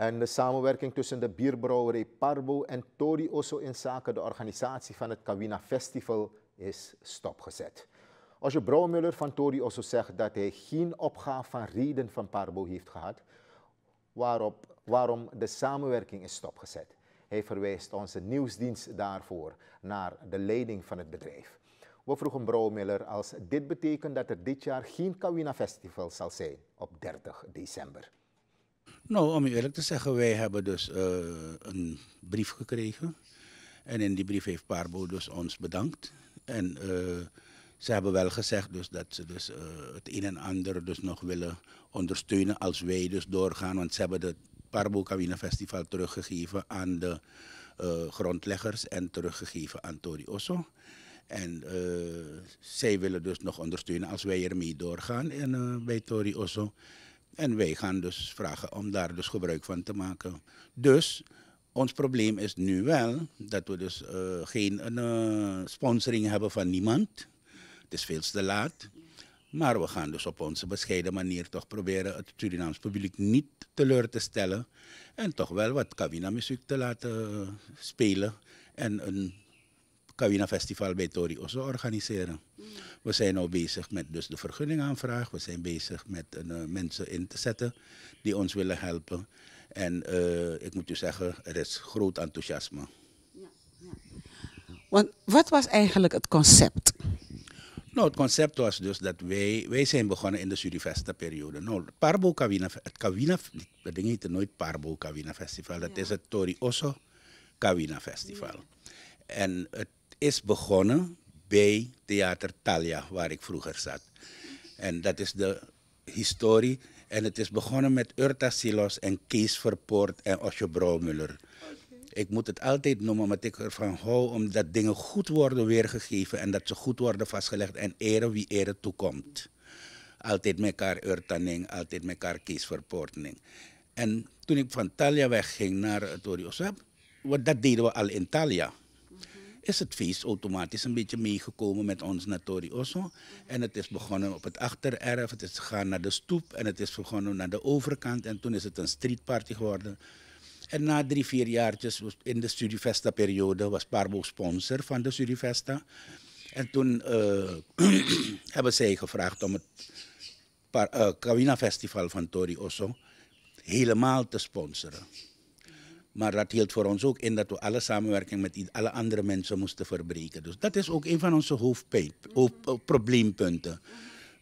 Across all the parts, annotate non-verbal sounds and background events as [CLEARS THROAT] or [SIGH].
En de samenwerking tussen de bierbrouwerij Parbo en Tori Osso in zaken de organisatie van het Kawina Festival is stopgezet. Als je Brouwmuller van Tori Osso zegt dat hij geen opgave van reden van Parbo heeft gehad, waarop, waarom de samenwerking is stopgezet. Hij verwijst onze nieuwsdienst daarvoor naar de leiding van het bedrijf. We vroegen Brouwmuller als dit betekent dat er dit jaar geen Kawina Festival zal zijn op 30 december. Nou, om je eerlijk te zeggen, wij hebben dus eh, een brief gekregen. En in die brief heeft Parbo dus ons bedankt. En eh, ze hebben wel gezegd dus dat ze dus, eh, het een en ander dus nog willen ondersteunen als wij dus doorgaan. Want ze hebben het Parbo Kawina Festival teruggegeven aan de grondleggers en teruggegeven aan Tori Osso. En zij willen dus nog ondersteunen als wij ermee doorgaan en, bij Tori Osso. En wij gaan dus vragen om daar dus gebruik van te maken. Dus ons probleem is nu wel dat we dus eh, geen uh, sponsoring hebben van niemand. Het is veel te laat. Maar we gaan dus op onze bescheiden manier toch proberen het Surinaams publiek niet teleur te stellen. En toch wel wat Kavina muziek te laten eh, spelen. En een Kavina festival bij Tori Osso organiseren. We zijn nu bezig met dus de vergunningaanvraag. We zijn bezig met eh, mensen in te zetten die ons willen helpen. En eh, ik moet u zeggen, er is groot enthousiasme. Want wat was eigenlijk het concept? Nou, het concept was dus dat wij, wij zijn begonnen in de surifesta periode Nou, Parbo Kawina, het Kawina, dat ding heette nooit Parbo Kawina Festival, dat is het Tori Osso Kawina Festival. En het is begonnen bij Theater Talia, waar ik vroeger zat. En dat is de historie. En het is begonnen met Urta Silos en Kees Verpoort en Osje Brouwmuller. Ik moet het altijd noemen, omdat ik ervan hou omdat dingen goed worden weergegeven en dat ze goed worden vastgelegd en eren wie ere toekomt. Altijd met elkaar Urtaning, altijd met elkaar Kees En toen ik van Talia wegging naar het eh, Oriosab, dat deden we al in Talia is het feest automatisch een beetje meegekomen met ons naar Tori Osso. En het is begonnen op het achtererf, het is gegaan naar de stoep en het is begonnen naar de overkant. En toen is het een streetparty geworden. En na drie, vier jaartjes in de Studivesta-periode was Parbo sponsor van de Studivesta. En toen eh, [CLEARS THROAT] hebben zij gevraagd om het Par eh, Kawina Festival van Tori Osso helemaal te sponsoren. Maar dat hield voor ons ook in dat we alle samenwerking met alle andere mensen moesten verbreken. Dus dat is ook een van onze hoofdprobleempunten. Mhm. Eh,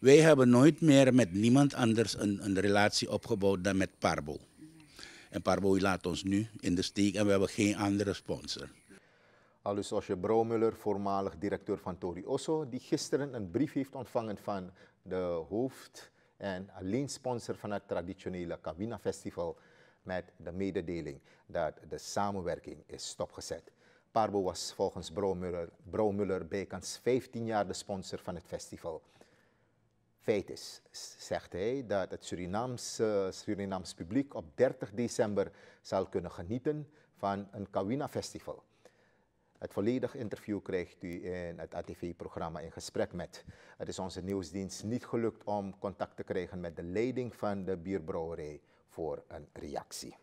Wij hebben nooit meer met niemand anders een, een relatie opgebouwd dan met Parbo. En Parbo laat ons nu in de steek en we hebben geen andere sponsor. Alus Osje Brouwmuller, voormalig directeur van Tori Osso, die gisteren een brief heeft ontvangen van de hoofd- en alleen sponsor van het traditionele Cabina Festival met de mededeling dat de samenwerking is stopgezet. Parbo was volgens Bro Muller 15 jaar de sponsor van het festival. Feit is, zegt hij, dat het Surinaamse Surinaams publiek op 30 december zal kunnen genieten van een Kawina-festival. Het volledige interview krijgt u in het ATV-programma in gesprek met. Het is onze nieuwsdienst niet gelukt om contact te krijgen met de leiding van de bierbrouwerij voor een reactie.